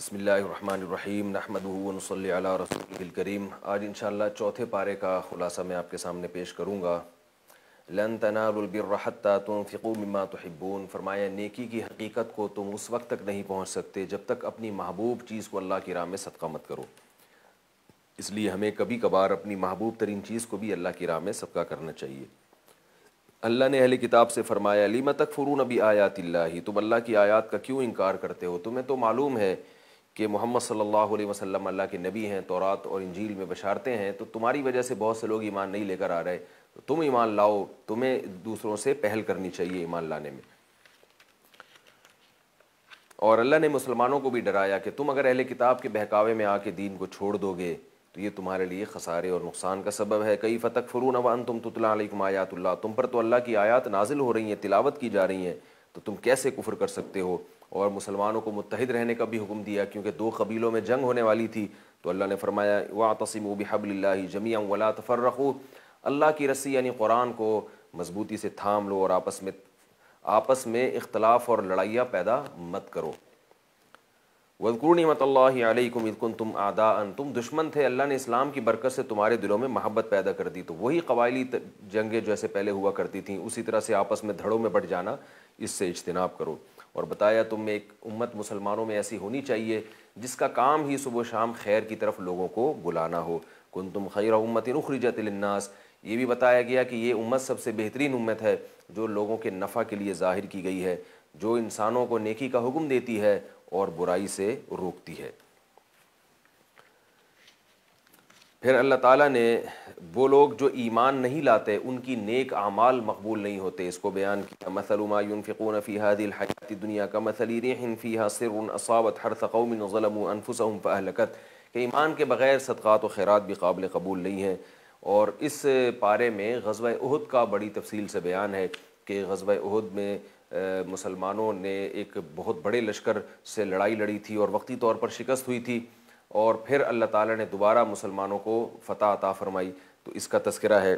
بسم اللہ الرحمن الرحیم نحمد الصلّہ علی رسول الکریم آج انشاءاللہ چوتھے پارے کا خلاصہ میں آپ کے سامنے پیش کروں گا لن تنالوا البر حتى تنفقوا مما تحبون فرمایا نیکی کی حقیقت کو تم اس وقت تک نہیں پہنچ سکتے جب تک اپنی محبوب چیز کو اللہ کی راہ میں صدقہ مت کرو اس لیے ہمیں کبھی کبھار اپنی محبوب ترین چیز کو بھی اللہ کی راہ میں صدقہ کرنا چاہیے اللہ نے اہل کتاب سے فرمایا علیمت فرون ابھی آیات اللہ تم اللہ کی آیات کا کیوں انکار کرتے ہو تمہیں تو معلوم ہے کہ محمد صلی اللہ علیہ وسلم اللہ کے نبی ہیں تورات اور انجیل میں بشارتے ہیں تو تمہاری وجہ سے بہت سے لوگ ایمان نہیں لے کر آ رہے تو تم ایمان لاؤ تمہیں دوسروں سے پہل کرنی چاہیے ایمان لانے میں اور اللہ نے مسلمانوں کو بھی ڈرایا کہ تم اگر اہل کتاب کے بہکاوے میں آ کے دین کو چھوڑ دو گے تو یہ تمہارے لیے خسارے اور نقصان کا سبب ہے کئی فتح فرو علیکم آیات اللہ تم پر تو اللہ کی آیات نازل ہو رہی ہیں تلاوت کی جا رہی ہیں تو تم کیسے کفر کر سکتے ہو اور مسلمانوں کو متحد رہنے کا بھی حکم دیا کیونکہ دو قبیلوں میں جنگ ہونے والی تھی تو اللہ نے فرمایا واطسیم و بحب اللہ جمی ولا رکھو اللہ کی رسی یعنی قرآن کو مضبوطی سے تھام لو اور آپس میں آپس میں اختلاف اور لڑائیاں پیدا مت کرو کرونی مطلک تم آدا تم دشمن تھے اللہ نے اسلام کی برکت سے تمہارے دلوں میں محبت پیدا کر دی تو وہی قبائلی جنگیں جو پہلے ہوا کرتی تھیں اسی طرح سے آپس میں دھڑوں میں بٹ جانا اس سے اجتناب کرو اور بتایا تم ایک امت مسلمانوں میں ایسی ہونی چاہیے جس کا کام ہی صبح و شام خیر کی طرف لوگوں کو بلانا ہو کن تم خیر اخرجت للناس یہ بھی بتایا گیا کہ یہ امت سب سے بہترین امت ہے جو لوگوں کے نفع کے لیے ظاہر کی گئی ہے جو انسانوں کو نیکی کا حکم دیتی ہے اور برائی سے روکتی ہے پھر اللہ تعالیٰ نے وہ لوگ جو ایمان نہیں لاتے ان کی نیک اعمال مقبول نہیں ہوتے اس کو بیان کیا مثلمافقون فیحہ دل حیاتی دنیا کا مثلی رحفیہ سر ان اساوت ہر سقوم غلام و انفصمف اہلکت کہ ایمان کے بغیر صدقات و خیرات بھی قابل قبول نہیں ہیں اور اس پارے میں غزوہ احد کا بڑی تفصیل سے بیان ہے کہ غزوہ احد میں مسلمانوں نے ایک بہت بڑے لشکر سے لڑائی لڑی تھی اور وقتی طور پر شکست ہوئی تھی اور پھر اللہ تعالیٰ نے دوبارہ مسلمانوں کو فتح عطا فرمائی تو اس کا تذکرہ ہے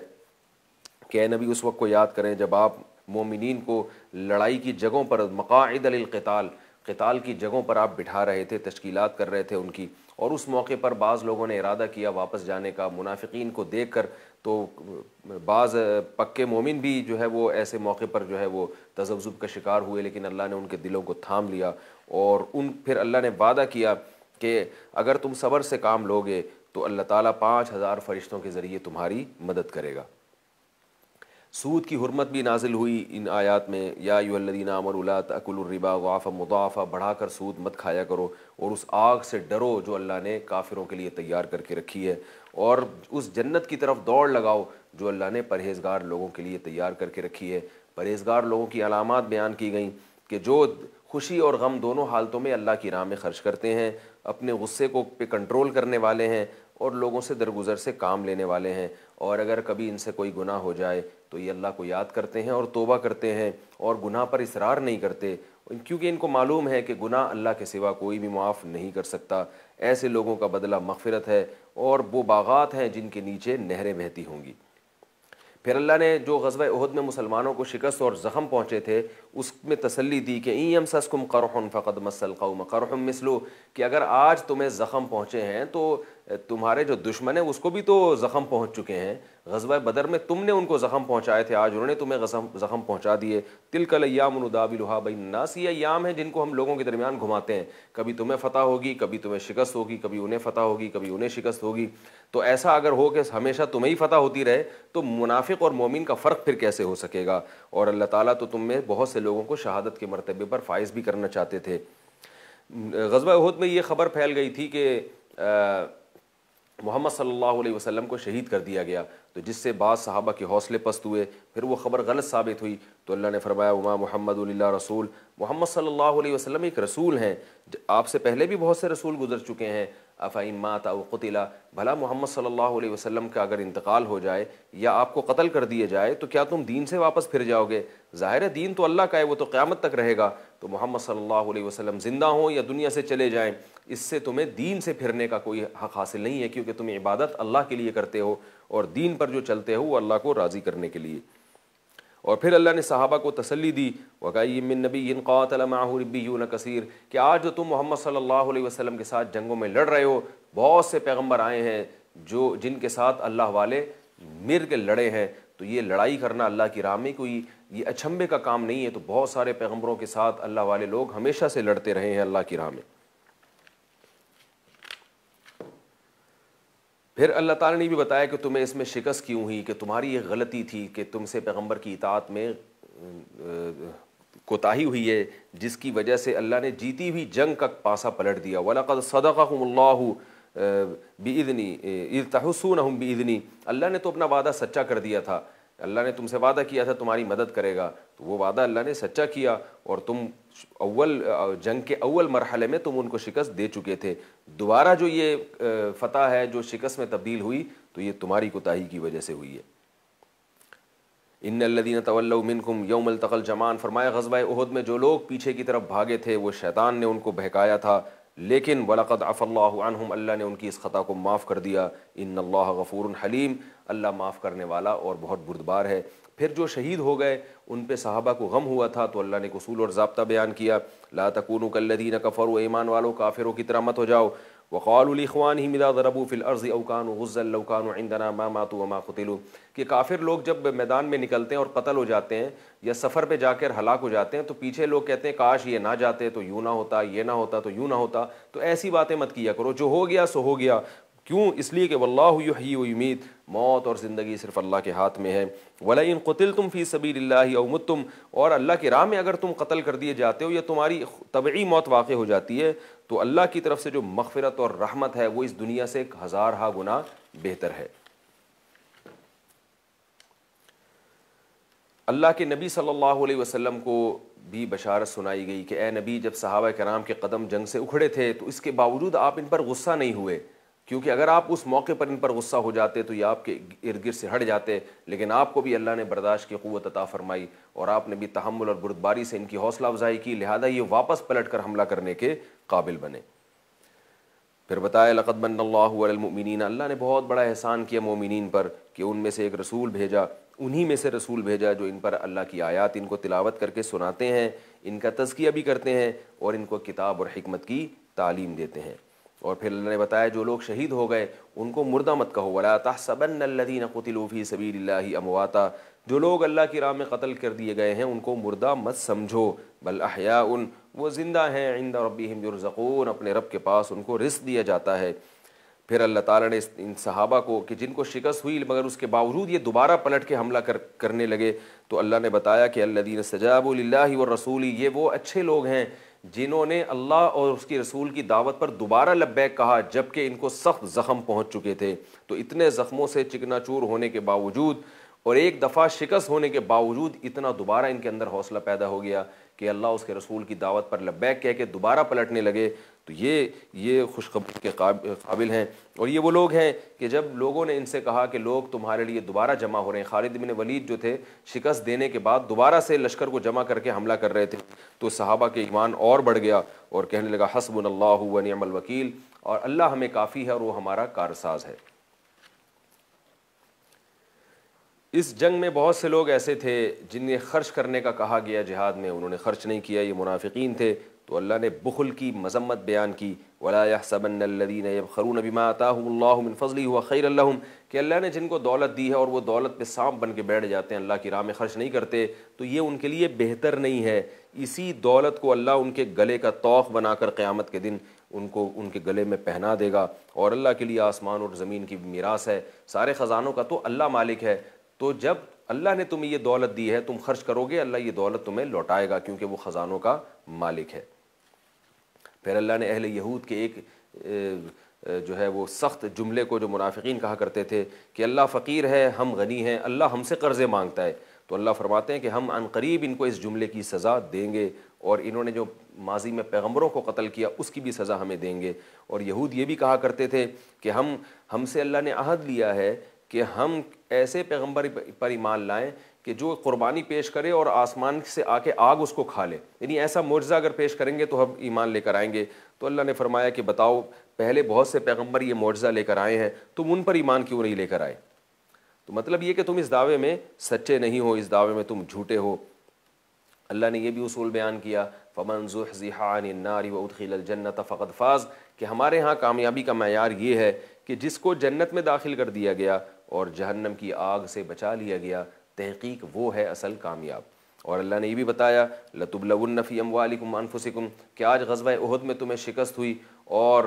کہ اے نبی اس وقت کو یاد کریں جب آپ مومنین کو لڑائی کی جگہوں پر مقاعد القتال قتال کی جگہوں پر آپ بٹھا رہے تھے تشکیلات کر رہے تھے ان کی اور اس موقع پر بعض لوگوں نے ارادہ کیا واپس جانے کا منافقین کو دیکھ کر تو بعض پکے مومن بھی جو ہے وہ ایسے موقع پر جو ہے وہ تذبذب کا شکار ہوئے لیکن اللہ نے ان کے دلوں کو تھام لیا اور ان پھر اللہ نے وعدہ کیا کہ اگر تم صبر سے کام لوگے تو اللہ تعالیٰ پانچ ہزار فرشتوں کے ذریعے تمہاری مدد کرے گا سود کی حرمت بھی نازل ہوئی ان آیات میں یا یو اللہ تقل الربا واف مضافہ بڑھا کر سود مت کھایا کرو اور اس آگ سے ڈرو جو اللہ نے کافروں کے لیے تیار کر کے رکھی ہے اور اس جنت کی طرف دوڑ لگاؤ جو اللہ نے پرہیزگار لوگوں کے لیے تیار کر کے رکھی ہے پرہیزگار لوگوں کی علامات بیان کی گئیں کہ جو خوشی اور غم دونوں حالتوں میں اللہ کی راہ میں خرچ کرتے ہیں اپنے غصے کو پہ کنٹرول کرنے والے ہیں اور لوگوں سے درگزر سے کام لینے والے ہیں اور اگر کبھی ان سے کوئی گناہ ہو جائے تو یہ اللہ کو یاد کرتے ہیں اور توبہ کرتے ہیں اور گناہ پر اصرار نہیں کرتے کیونکہ ان کو معلوم ہے کہ گناہ اللہ کے سوا کوئی بھی معاف نہیں کر سکتا ایسے لوگوں کا بدلہ مغفرت ہے اور وہ باغات ہیں جن کے نیچے نہریں بہتی ہوں گی پھر اللہ نے جو غزوہ عہد میں مسلمانوں کو شکست اور زخم پہنچے تھے اس میں تسلی دی کہ این ایم سسکم تمہیں زخم پہنچے ہیں تو تمہارے جو دشمن ہیں اس کو بھی تو زخم پہنچ چکے ہیں غزوہ بدر میں تم نے ان کو زخم پہنچائے تھے آج انہوں نے تمہیں زخم پہنچا دیے تلکل ایام الداب الحا بھائی ایام ہیں جن کو ہم لوگوں کے درمیان گھماتے ہیں کبھی تمہیں فتح ہوگی کبھی تمہیں شکست ہوگی کبھی انہیں فتح ہوگی کبھی انہیں شکست ہوگی تو ایسا اگر ہو کہ ہمیشہ تمہیں ہی فتح ہوتی رہے تو منافق اور مومن کا فرق پھر کیسے ہو سکے گا اور اللہ تعالیٰ تو تم میں بہت سے لوگوں کو شہادت کے مرتبے پر فائز بھی کرنا چاہتے تھے غزوہ عہد میں یہ خبر پھیل گئی تھی کہ محمد صلی اللہ علیہ وسلم کو شہید کر دیا گیا تو جس سے بعض صحابہ کے حوصلے پست ہوئے پھر وہ خبر غلط ثابت ہوئی تو اللہ نے فرمایا عما محمد اللہ رسول محمد صلی اللہ علیہ وسلم ایک رسول ہیں آپ سے پہلے بھی بہت سے رسول گزر چکے ہیں آفہ مات او قطلہ بھلا محمد صلی اللہ علیہ وسلم کا اگر انتقال ہو جائے یا آپ کو قتل کر دیے جائے تو کیا تم دین سے واپس پھر جاؤ گے ظاہر دین تو اللہ کا ہے وہ تو قیامت تک رہے گا تو محمد صلی اللہ علیہ وسلم زندہ ہوں یا دنیا سے چلے جائیں اس سے تمہیں دین سے پھرنے کا کوئی حق حاصل نہیں ہے کیونکہ تم عبادت اللہ کے لیے کرتے ہو اور دین پر جو چلتے ہو وہ اللہ کو راضی کرنے کے لیے اور پھر اللہ نے صحابہ کو تسلی دی وقائی من نبی قات علامہ البی یون کثیر کہ آج جو تم محمد صلی اللہ علیہ وسلم کے ساتھ جنگوں میں لڑ رہے ہو بہت سے پیغمبر آئے ہیں جو جن کے ساتھ اللہ والے مر کے لڑے ہیں تو یہ لڑائی کرنا اللہ کی راہ میں کوئی یہ اچھمبے کا کام نہیں ہے تو بہت سارے پیغمبروں کے ساتھ اللہ والے لوگ ہمیشہ سے لڑتے رہے ہیں اللہ کی راہ میں پھر اللہ تعالیٰ نے بھی بتایا کہ تمہیں اس میں شکست کیوں ہوئی کہ تمہاری یہ غلطی تھی کہ تم سے پیغمبر کی اطاعت میں کوتاہی ہوئی ہے جس کی وجہ سے اللہ نے جیتی ہوئی جنگ کا پاسا پلٹ دیا وَلَقَدْ صَدَقَهُمُ اللَّهُ بدنی اِذْ تَحُسُونَهُمْ ادنی اللہ نے تو اپنا وعدہ سچا کر دیا تھا اللہ نے تم سے وعدہ کیا تھا تمہاری مدد کرے گا تو وہ وعدہ اللہ نے سچا کیا اور تم اول جنگ کے اول مرحلے میں تم ان کو شکست دے چکے تھے دوبارہ جو یہ فتح ہے جو شکست میں تبدیل ہوئی تو یہ تمہاری کوتاہی کی وجہ سے ہوئی ہے ان الدین منکم یوم التقل جمان فرمایا غزبۂ عہد میں جو لوگ پیچھے کی طرف بھاگے تھے وہ شیطان نے ان کو بہکایا تھا لیکن ولقط اف اللہ اللہ نے ان کی اس خطا کو معاف کر دیا ان اللہ غفور حلیم اللہ معاف کرنے والا اور بہت بردبار ہے پھر جو شہید ہو گئے ان پہ صحابہ کو غم ہوا تھا تو اللہ نے قصول اور ضابطہ بیان کیا لا تکون کلدین کفر و ایمان والو کافروں کی طرح مت ہو جاؤ وقال ہی ملاض اوقان حضر ما ماتو اما قطیلو کہ کافر لوگ جب میدان میں نکلتے ہیں اور قتل ہو جاتے ہیں یا سفر پہ جا کر ہلاک ہو جاتے ہیں تو پیچھے لوگ کہتے ہیں کاش یہ نہ جاتے تو یوں نہ ہوتا یہ نہ ہوتا تو یوں نہ ہوتا تو ایسی باتیں مت کیا کرو جو ہو گیا سو ہو گیا کیوں اس لیے کہ واللہ یحیی و یمیت موت اور زندگی صرف اللہ کے ہاتھ میں ہے وَلَئِن قُتِلْتُمْ تم فی اللَّهِ اللہ عمت اور اللہ کے راہ میں اگر تم قتل کر دیے جاتے ہو یا تمہاری طبعی موت واقع ہو جاتی ہے تو اللہ کی طرف سے جو مغفرت اور رحمت ہے وہ اس دنیا سے ایک ہزار ہا گنا بہتر ہے اللہ کے نبی صلی اللہ علیہ وسلم کو بھی بشارت سنائی گئی کہ اے نبی جب صحابہ کرام کے قدم جنگ سے اکھڑے تھے تو اس کے باوجود آپ ان پر غصہ نہیں ہوئے کیونکہ اگر آپ اس موقع پر ان پر غصہ ہو جاتے تو یہ آپ کے ارد گرد سے ہٹ جاتے لیکن آپ کو بھی اللہ نے برداشت کی قوت عطا فرمائی اور آپ نے بھی تحمل اور بردباری سے ان کی حوصلہ افزائی کی لہذا یہ واپس پلٹ کر حملہ کرنے کے قابل بنے پھر بتائے لقد بَََََََََََََََ اللہ المؤمنین اللہ نے بہت بڑا احسان کیا مومنین پر کہ ان میں سے ایک رسول بھیجا انہی میں سے رسول بھیجا جو ان پر اللہ کی آیات ان کو تلاوت کر کے سناتے ہیں ان کا تزکیہ بھی کرتے ہیں اور ان کو کتاب اور حکمت کی تعلیم دیتے ہیں اور پھر اللہ نے بتایا جو لوگ شہید ہو گئے ان کو مردہ مت کہو ولا تحسبن الذين قتلوا في سبيل الله امواتا جو لوگ اللہ کی راہ میں قتل کر دیے گئے ہیں ان کو مردہ مت سمجھو بل احیاء وہ زندہ ہیں عند ربهم یرزقون اپنے رب کے پاس ان کو رزق دیا جاتا ہے پھر اللہ تعالیٰ نے ان صحابہ کو کہ جن کو شکست ہوئی مگر اس کے باوجود یہ دوبارہ پلٹ کے حملہ کر کرنے لگے تو اللہ نے بتایا کہ اللہ دین سجاب اللہ و رسولی یہ وہ اچھے لوگ ہیں جنہوں نے اللہ اور اس کی رسول کی دعوت پر دوبارہ لبیک کہا جبکہ ان کو سخت زخم پہنچ چکے تھے تو اتنے زخموں سے چکنا چور ہونے کے باوجود اور ایک دفعہ شکست ہونے کے باوجود اتنا دوبارہ ان کے اندر حوصلہ پیدا ہو گیا کہ اللہ اس کے رسول کی دعوت پر لبیک کہہ کے دوبارہ پلٹنے لگے تو یہ یہ خوشخبری کے قابل ہیں اور یہ وہ لوگ ہیں کہ جب لوگوں نے ان سے کہا کہ لوگ تمہارے لیے دوبارہ جمع ہو رہے ہیں خالد بن ولید جو تھے شکست دینے کے بعد دوبارہ سے لشکر کو جمع کر کے حملہ کر رہے تھے تو صحابہ کے ایمان اور بڑھ گیا اور کہنے لگا حسب اللہ نعم الوکیل اور اللہ ہمیں کافی ہے اور وہ ہمارا کارساز ہے اس جنگ میں بہت سے لوگ ایسے تھے جنہیں خرچ کرنے کا کہا گیا جہاد میں انہوں نے خرچ نہیں کیا یہ منافقین تھے تو اللہ نے بخل کی مذمت بیان کی ولا یا صبن اللہ خرون ماں تاہم اللّہ فضلی ہوا خیر اللہ کہ اللہ نے جن کو دولت دی ہے اور وہ دولت پہ سانپ بن کے بیٹھ جاتے ہیں اللہ کی راہ میں خرچ نہیں کرتے تو یہ ان کے لیے بہتر نہیں ہے اسی دولت کو اللہ ان کے گلے کا توق بنا کر قیامت کے دن ان کو ان کے گلے میں پہنا دے گا اور اللہ کے لیے آسمان اور زمین کی میراث ہے سارے خزانوں کا تو اللہ مالک ہے تو جب اللہ نے تمہیں یہ دولت دی ہے تم خرچ کرو گے اللہ یہ دولت تمہیں لوٹائے گا کیونکہ وہ خزانوں کا مالک ہے پھر اللہ نے اہل یہود کے ایک جو ہے وہ سخت جملے کو جو منافقین کہا کرتے تھے کہ اللہ فقیر ہے ہم غنی ہیں اللہ ہم سے قرضے مانگتا ہے تو اللہ فرماتے ہیں کہ ہم عن قریب ان کو اس جملے کی سزا دیں گے اور انہوں نے جو ماضی میں پیغمبروں کو قتل کیا اس کی بھی سزا ہمیں دیں گے اور یہود یہ بھی کہا کرتے تھے کہ ہم ہم سے اللہ نے عہد لیا ہے کہ ہم ایسے پیغمبر پر ایمان لائیں کہ جو قربانی پیش کرے اور آسمان سے آ کے آگ اس کو کھا لے یعنی ایسا معجزہ اگر پیش کریں گے تو ہم ایمان لے کر آئیں گے تو اللہ نے فرمایا کہ بتاؤ پہلے بہت سے پیغمبر یہ معجزہ لے کر آئے ہیں تم ان پر ایمان کیوں نہیں لے کر آئے تو مطلب یہ کہ تم اس دعوے میں سچے نہیں ہو اس دعوے میں تم جھوٹے ہو اللہ نے یہ بھی اصول بیان کیا فمن و وتخیل الجنت فقد فاض کہ ہمارے ہاں کامیابی کا معیار یہ ہے کہ جس کو جنت میں داخل کر دیا گیا اور جہنم کی آگ سے بچا لیا گیا تحقیق وہ ہے اصل کامیاب اور اللہ نے یہ بھی بتایا لطب النفی انفسکم کہ آج غزوہ عہد میں تمہیں شکست ہوئی اور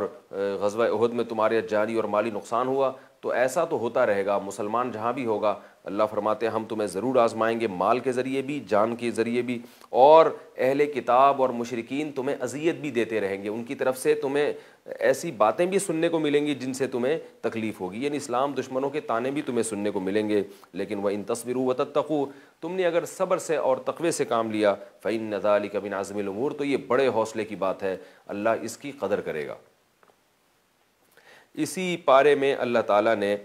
غزوہ عہد میں تمہارے جانی اور مالی نقصان ہوا تو ایسا تو ہوتا رہے گا مسلمان جہاں بھی ہوگا اللہ فرماتے ہیں ہم تمہیں ضرور آزمائیں گے مال کے ذریعے بھی جان کے ذریعے بھی اور اہل کتاب اور مشرقین تمہیں اذیت بھی دیتے رہیں گے ان کی طرف سے تمہیں ایسی باتیں بھی سننے کو ملیں گی جن سے تمہیں تکلیف ہوگی یعنی اسلام دشمنوں کے تانے بھی تمہیں سننے کو ملیں گے لیکن وہ ان تصور و تتقو تم نے اگر صبر سے اور تقوے سے کام لیا فعین نظا علی کبن اعظم العمور تو یہ بڑے حوصلے کی بات ہے اللہ اس کی قدر کرے گا اسی پارے میں اللہ تعالیٰ نے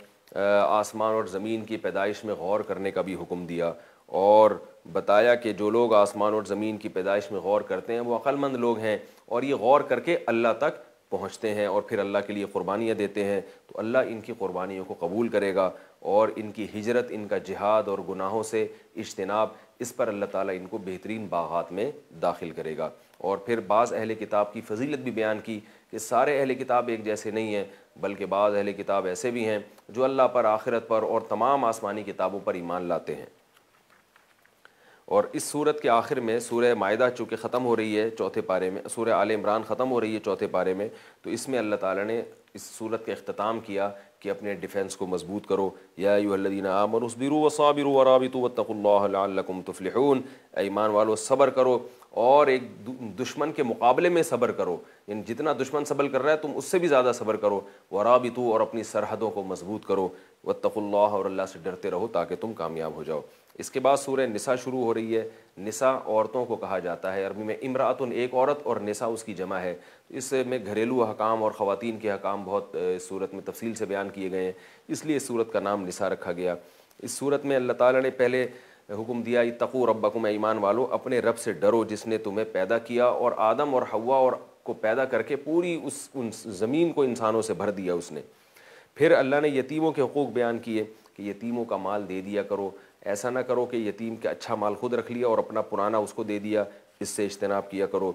آسمان اور زمین کی پیدائش میں غور کرنے کا بھی حکم دیا اور بتایا کہ جو لوگ آسمان اور زمین کی پیدائش میں غور کرتے ہیں وہ مند لوگ ہیں اور یہ غور کر کے اللہ تک پہنچتے ہیں اور پھر اللہ کے لیے قربانیاں دیتے ہیں تو اللہ ان کی قربانیوں کو قبول کرے گا اور ان کی ہجرت ان کا جہاد اور گناہوں سے اجتناب اس پر اللہ تعالیٰ ان کو بہترین باغات میں داخل کرے گا اور پھر بعض اہل کتاب کی فضیلت بھی بیان کی کہ سارے اہل کتاب ایک جیسے نہیں ہیں بلکہ بعض اہل کتاب ایسے بھی ہیں جو اللہ پر آخرت پر اور تمام آسمانی کتابوں پر ایمان لاتے ہیں اور اس صورت کے آخر میں سورہ معدہ چونکہ ختم ہو رہی ہے چوتھے پارے میں سورہ آل عمران ختم ہو رہی ہے چوتھے پارے میں تو اس میں اللہ تعالیٰ نے اس صورت کا اختتام کیا کہ اپنے ڈیفینس کو مضبوط کرو یا یادین وصابرو ورابطو واتقوا اللہ لعلکم تفلحون ایمان والو صبر کرو اور ایک دشمن کے مقابلے میں صبر کرو یعنی جتنا دشمن صبر کر رہا ہے تم اس سے بھی زیادہ صبر کرو ورابطو اور اپنی سرحدوں کو مضبوط کرو وطف اللہ اور اللہ سے ڈرتے رہو تاکہ تم کامیاب ہو جاؤ اس کے بعد سورہ نساء شروع ہو رہی ہے نسا عورتوں کو کہا جاتا ہے عربی میں امراتن ایک عورت اور نساء اس کی جمع ہے اس میں گھریلو حکام اور خواتین کے حکام بہت اس صورت میں تفصیل سے بیان کیے گئے ہیں اس لیے صورت کا نام نساء رکھا گیا اس صورت میں اللہ تعالیٰ نے پہلے حکم دیائی تقور ابکوم ایمان والو اپنے رب سے ڈرو جس نے تمہیں پیدا کیا اور آدم اور ہوا اور کو پیدا کر کے پوری اس ان زمین کو انسانوں سے بھر دیا اس نے پھر اللہ نے یتیموں کے حقوق بیان کیے کہ یتیموں کا مال دے دیا کرو ایسا نہ کرو کہ یتیم کا اچھا مال خود رکھ لیا اور اپنا پرانا اس کو دے دیا اس سے اجتناب کیا کرو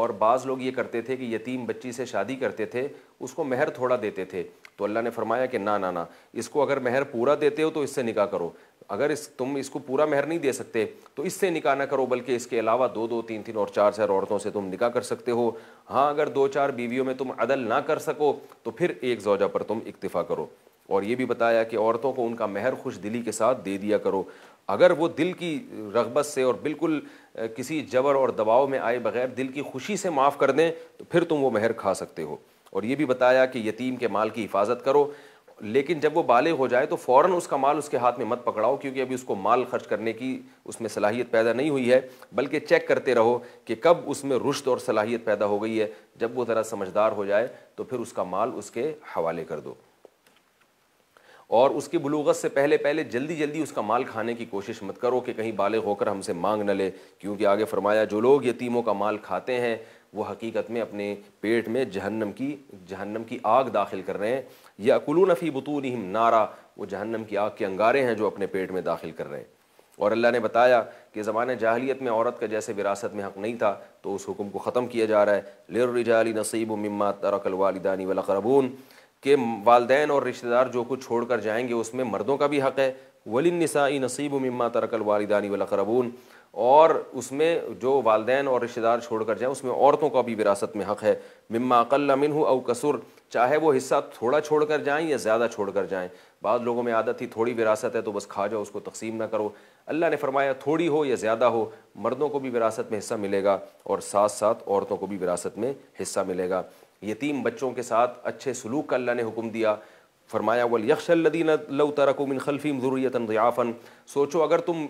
اور بعض لوگ یہ کرتے تھے کہ یتیم بچی سے شادی کرتے تھے اس کو مہر تھوڑا دیتے تھے تو اللہ نے فرمایا کہ نہ نہ اس کو اگر مہر پورا دیتے ہو تو اس سے نکاح کرو اگر اس تم اس کو پورا مہر نہیں دے سکتے تو اس سے نکاح نہ کرو بلکہ اس کے علاوہ دو دو تین تین اور چار چار عورتوں سے تم نکاح کر سکتے ہو ہاں اگر دو چار بیویوں میں تم عدل نہ کر سکو تو پھر ایک زوجہ پر تم اکتفا کرو اور یہ بھی بتایا کہ عورتوں کو ان کا مہر خوش دلی کے ساتھ دے دیا کرو اگر وہ دل کی رغبت سے اور بالکل کسی جبر اور دباؤ میں آئے بغیر دل کی خوشی سے معاف کر دیں تو پھر تم وہ مہر کھا سکتے ہو اور یہ بھی بتایا کہ یتیم کے مال کی حفاظت کرو لیکن جب وہ بالغ ہو جائے تو فوراً اس کا مال اس کے ہاتھ میں مت پکڑاؤ کیونکہ ابھی اس کو مال خرچ کرنے کی اس میں صلاحیت پیدا نہیں ہوئی ہے بلکہ چیک کرتے رہو کہ کب اس میں رشد اور صلاحیت پیدا ہو گئی ہے جب وہ ذرا سمجھدار ہو جائے تو پھر اس کا مال اس کے حوالے کر دو اور اس کی بلوغت سے پہلے پہلے جلدی جلدی اس کا مال کھانے کی کوشش مت کرو کہ کہیں بالغ ہو کر ہم سے مانگ نہ لے کیونکہ آگے فرمایا جو لوگ یتیموں کا مال کھاتے ہیں وہ حقیقت میں اپنے پیٹ میں جہنم کی جہنم کی آگ داخل کر رہے ہیں یا فی بطونہم نارا وہ جہنم کی آگ کے انگارے ہیں جو اپنے پیٹ میں داخل کر رہے ہیں اور اللہ نے بتایا کہ زمانۂ جاہلیت میں عورت کا جیسے وراثت میں حق نہیں تھا تو اس حکم کو ختم کیا جا رہا ہے لہر رجالی نصیب و ممت ار اقلو علی کہ والدین اور رشتہ دار جو کچھ چھوڑ کر جائیں گے اس میں مردوں کا بھی حق ہے نسائی نصیب و مما ترک الوالدانی ولاقربون اور اس میں جو والدین اور رشتہ دار چھوڑ کر جائیں اس میں عورتوں کا بھی وراثت میں حق ہے مما ہو او قصر چاہے وہ حصہ تھوڑا چھوڑ کر جائیں یا زیادہ چھوڑ کر جائیں بعض لوگوں میں عادت تھی تھوڑی وراثت ہے تو بس کھا جاؤ اس کو تقسیم نہ کرو اللہ نے فرمایا تھوڑی ہو یا زیادہ ہو مردوں کو بھی وراثت میں حصہ ملے گا اور ساتھ ساتھ عورتوں کو بھی وراثت میں حصہ ملے گا یتیم بچوں کے ساتھ اچھے سلوک کا اللہ نے حکم دیا فرمایا الدین لو ترک من خلفیم ضروریت ضیافن سوچو اگر تم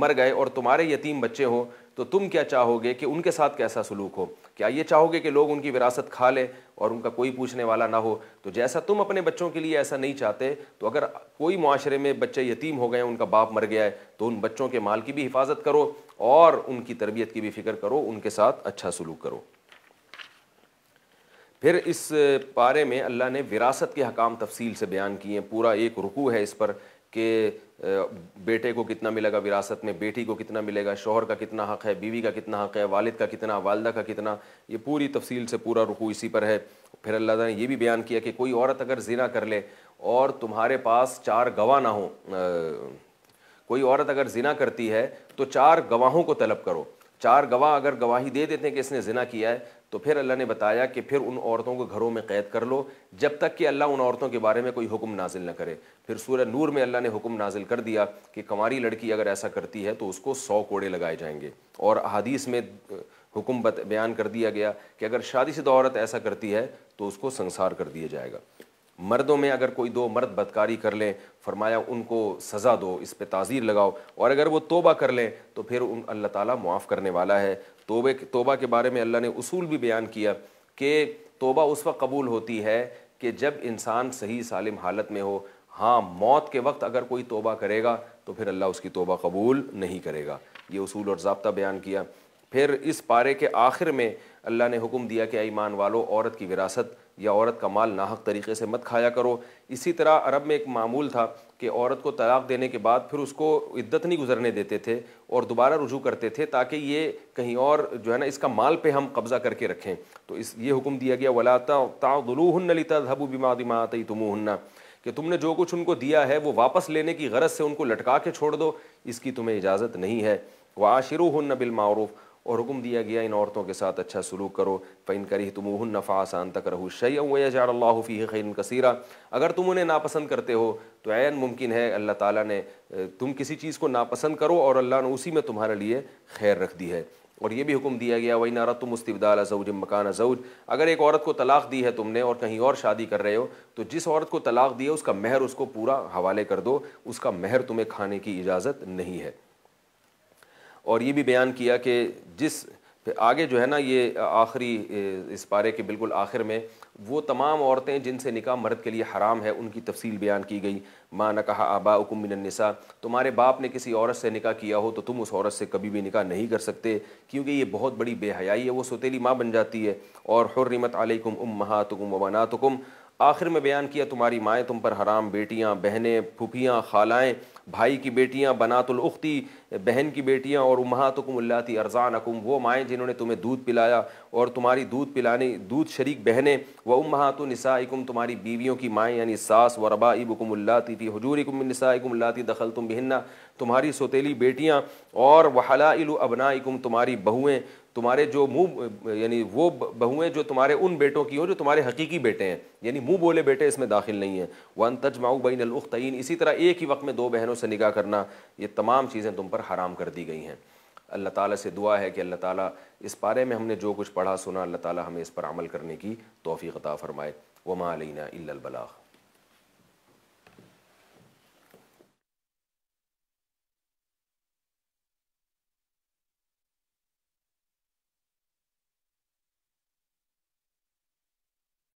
مر گئے اور تمہارے یتیم بچے ہوں تو تم کیا چاہو گے کہ ان کے ساتھ کیسا سلوک ہو کیا یہ چاہو گے کہ لوگ ان کی وراثت کھا لیں اور ان کا کوئی پوچھنے والا نہ ہو تو جیسا تم اپنے بچوں کے لیے ایسا نہیں چاہتے تو اگر کوئی معاشرے میں بچے یتیم ہو گئے ان کا باپ مر گیا ہے تو ان بچوں کے مال کی بھی حفاظت کرو اور ان کی تربیت کی بھی فکر کرو ان کے ساتھ اچھا سلوک کرو پھر اس پارے میں اللہ نے وراثت کے حکام تفصیل سے بیان کیے ہیں پورا ایک رکوع ہے اس پر کہ بیٹے کو کتنا ملے گا وراثت میں بیٹی کو کتنا ملے گا شوہر کا کتنا حق ہے بیوی کا کتنا حق ہے والد کا کتنا والدہ کا کتنا یہ پوری تفصیل سے پورا رکوع اسی پر ہے پھر اللہ تعالیٰ نے یہ بھی بیان کیا کہ کوئی عورت اگر زنا کر لے اور تمہارے پاس چار گواہ نہ ہوں کوئی عورت اگر زنا کرتی ہے تو چار گواہوں کو طلب کرو چار گواہ اگر گواہی دے دیتے ہیں کہ اس نے زنا کیا ہے تو پھر اللہ نے بتایا کہ پھر ان عورتوں کو گھروں میں قید کر لو جب تک کہ اللہ ان عورتوں کے بارے میں کوئی حکم نازل نہ کرے پھر سورہ نور میں اللہ نے حکم نازل کر دیا کہ کماری لڑکی اگر ایسا کرتی ہے تو اس کو سو کوڑے لگائے جائیں گے اور احادیث میں حکم بیان کر دیا گیا کہ اگر شادی شدہ عورت ایسا کرتی ہے تو اس کو سنسار کر دیا جائے گا مردوں میں اگر کوئی دو مرد بدکاری کر لیں فرمایا ان کو سزا دو اس پہ تعزیر لگاؤ اور اگر وہ توبہ کر لیں تو پھر ان اللہ تعالیٰ معاف کرنے والا ہے توبے توبہ کے بارے میں اللہ نے اصول بھی بیان کیا کہ توبہ اس وقت قبول ہوتی ہے کہ جب انسان صحیح سالم حالت میں ہو ہاں موت کے وقت اگر کوئی توبہ کرے گا تو پھر اللہ اس کی توبہ قبول نہیں کرے گا یہ اصول اور ضابطہ بیان کیا پھر اس پارے کے آخر میں اللہ نے حکم دیا کہ ایمان والو عورت کی وراثت یا عورت کا مال ناحق طریقے سے مت کھایا کرو اسی طرح عرب میں ایک معمول تھا کہ عورت کو طلاق دینے کے بعد پھر اس کو عدت نہیں گزرنے دیتے تھے اور دوبارہ رجوع کرتے تھے تاکہ یہ کہیں اور جو ہے نا اس کا مال پہ ہم قبضہ کر کے رکھیں تو اس یہ حکم دیا گیا ولاب و داط تمنا کہ تم نے جو کچھ ان کو دیا ہے وہ واپس لینے کی غرض سے ان کو لٹکا کے چھوڑ دو اس کی تمہیں اجازت نہیں ہے معاشر ہن بالمعروف اور حکم دیا گیا ان عورتوں کے ساتھ اچھا سلوک کرو فین کری ہی تمہن نفا آسان تکر ہو شعل اللہ فی کثیرہ اگر تم انہیں ناپسند کرتے ہو تو عین ممکن ہے اللہ تعالیٰ نے تم کسی چیز کو ناپسند کرو اور اللہ نے اسی میں تمہارے لیے خیر رکھ دی ہے اور یہ بھی حکم دیا گیا وََ نعرہ تم استبدال سعود مکان ازعود اگر ایک عورت کو طلاق دی ہے تم نے اور کہیں اور شادی کر رہے ہو تو جس عورت کو طلاق دی ہے اس کا مہر اس کو پورا حوالے کر دو اس کا مہر تمہیں کھانے کی اجازت نہیں ہے اور یہ بھی بیان کیا کہ جس آگے جو ہے نا یہ آخری اس پارے کے بالکل آخر میں وہ تمام عورتیں جن سے نکاح مرد کے لیے حرام ہے ان کی تفصیل بیان کی گئی ماں نہ کہا آبا اکم النساء تمہارے باپ نے کسی عورت سے نکاح کیا ہو تو تم اس عورت سے کبھی بھی نکاح نہیں کر سکتے کیونکہ یہ بہت بڑی بے حیائی ہے وہ سوتیلی ماں بن جاتی ہے اور حرمت علیکم ام مہاتکم و ومنات آخر میں بیان کیا تمہاری مائیں تم پر حرام بیٹیاں بہنیں پھوپھیاں خالائیں بھائی کی بیٹیاں بنات الاختی بہن کی بیٹیاں اور امہاتکم اللاتی اللہ تی ارزان اکم وہ مائیں جنہوں نے تمہیں دودھ پلایا اور تمہاری دودھ پلانے دودھ شریک بہنیں و امہات نسائکم تمہاری بیویوں کی مائیں یعنی ساس و ربائبکم اللاتی فی حجورکم من نسائکم اللاتی اللہ بہنہ تمہاری سوتیلی بیٹیاں اور وحلائل ابنائکم تمہاری بہویں تمہارے جو منہ یعنی وہ بہویں جو تمہارے ان بیٹوں کی ہوں جو تمہارے حقیقی بیٹے ہیں یعنی منہ بولے بیٹے اس میں داخل نہیں ہیں ون تج ماؤ بین الختعین اسی طرح ایک ہی وقت میں دو بہنوں سے نگاہ کرنا یہ تمام چیزیں تم پر حرام کر دی گئی ہیں اللہ تعالیٰ سے دعا ہے کہ اللہ تعالیٰ اس بارے میں ہم نے جو کچھ پڑھا سنا اللہ تعالیٰ ہمیں اس پر عمل کرنے کی توفیق عطا فرمائے علینا الا البلاغ